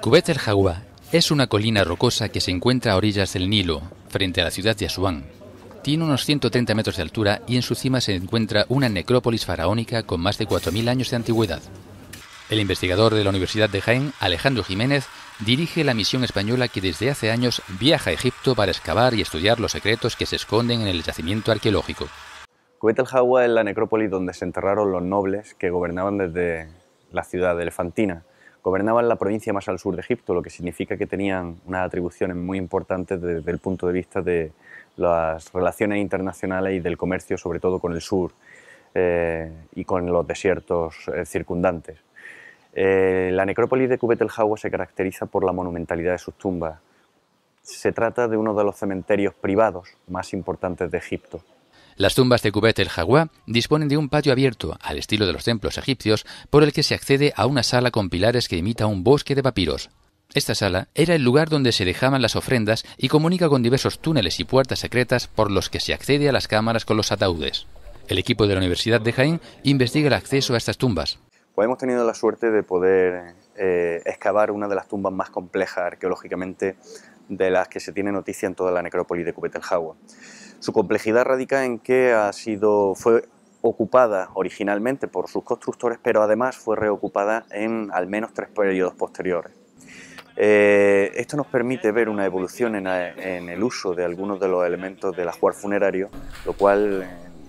Kubet el Jaguá es una colina rocosa que se encuentra a orillas del Nilo, frente a la ciudad de Asuán. Tiene unos 130 metros de altura y en su cima se encuentra una necrópolis faraónica con más de 4.000 años de antigüedad. El investigador de la Universidad de Jaén, Alejandro Jiménez, dirige la misión española que desde hace años viaja a Egipto para excavar y estudiar los secretos que se esconden en el yacimiento arqueológico. Cubet el es la necrópolis donde se enterraron los nobles que gobernaban desde la ciudad de Elefantina gobernaban la provincia más al sur de Egipto, lo que significa que tenían unas atribuciones muy importantes desde el punto de vista de las relaciones internacionales y del comercio, sobre todo con el sur eh, y con los desiertos eh, circundantes. Eh, la necrópolis de Kubet el Hawa se caracteriza por la monumentalidad de sus tumbas. Se trata de uno de los cementerios privados más importantes de Egipto. Las tumbas de Kubet el Jaguá disponen de un patio abierto, al estilo de los templos egipcios, por el que se accede a una sala con pilares que imita un bosque de papiros. Esta sala era el lugar donde se dejaban las ofrendas y comunica con diversos túneles y puertas secretas por los que se accede a las cámaras con los ataúdes. El equipo de la Universidad de Jaén investiga el acceso a estas tumbas. Pues hemos tenido la suerte de poder eh, excavar una de las tumbas más complejas arqueológicamente de las que se tiene noticia en toda la necrópolis de Cubeteljawa. Su complejidad radica en que ha sido, fue ocupada originalmente por sus constructores, pero además fue reocupada en al menos tres periodos posteriores. Eh, esto nos permite ver una evolución en, en, el uso de algunos de los elementos del ajuar funerario, lo cual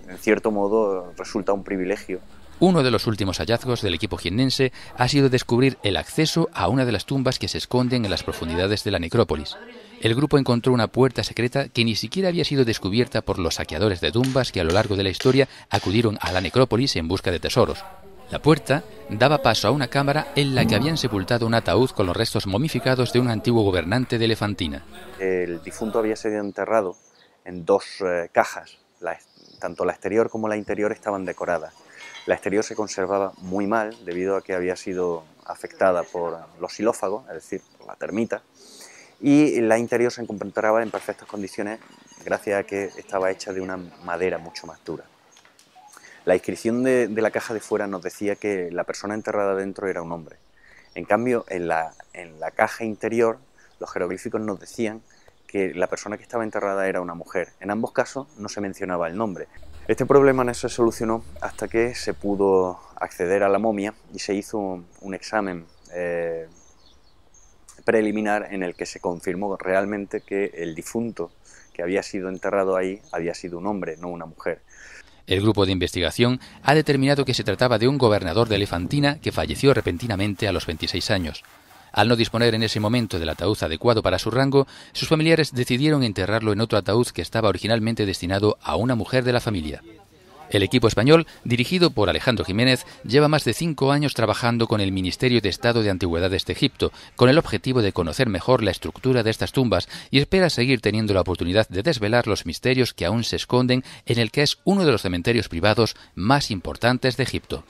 en cierto modo resulta un privilegio uno de los últimos hallazgos del equipo jiennense ha sido descubrir el acceso a una de las tumbas que se esconden en las profundidades de la necrópolis. El grupo encontró una puerta secreta que ni siquiera había sido descubierta por los saqueadores de tumbas que a lo largo de la historia acudieron a la necrópolis en busca de tesoros. La puerta daba paso a una cámara en la que habían sepultado un ataúd con los restos momificados de un antiguo gobernante de Elefantina. El difunto había sido enterrado en dos eh, cajas, tanto la exterior como la interior estaban decoradas. La exterior se conservaba muy mal debido a que había sido afectada por los xilófagos, es decir, por la termita, y la interior se encontraba en perfectas condiciones gracias a que estaba hecha de una madera mucho más dura. La inscripción de, la caja de fuera nos decía que la persona enterrada dentro era un hombre. En cambio, en la caja interior, los jeroglíficos nos decían que la persona que estaba enterrada era una mujer. En ambos casos no se mencionaba el nombre. Este problema no se solucionó hasta que se pudo acceder a la momia y se hizo un, examen eh, preliminar en el que se confirmó realmente que el difunto que había sido enterrado ahí había sido un hombre, no una mujer. El grupo de investigación ha determinado que se trataba de un gobernador de Elefantina que falleció repentinamente a los 26 años. Al no disponer en ese momento del ataúd adecuado para su rango, sus familiares decidieron enterrarlo en otro ataúd que estaba originalmente destinado a una mujer de la familia. El equipo español, dirigido por Alejandro Jiménez, lleva más de cinco años trabajando con el Ministerio de Estado de Antigüedades de Egipto, con el objetivo de conocer mejor la estructura de estas tumbas y espera seguir teniendo la oportunidad de desvelar los misterios que aún se esconden en el que es uno de los cementerios privados más importantes de Egipto.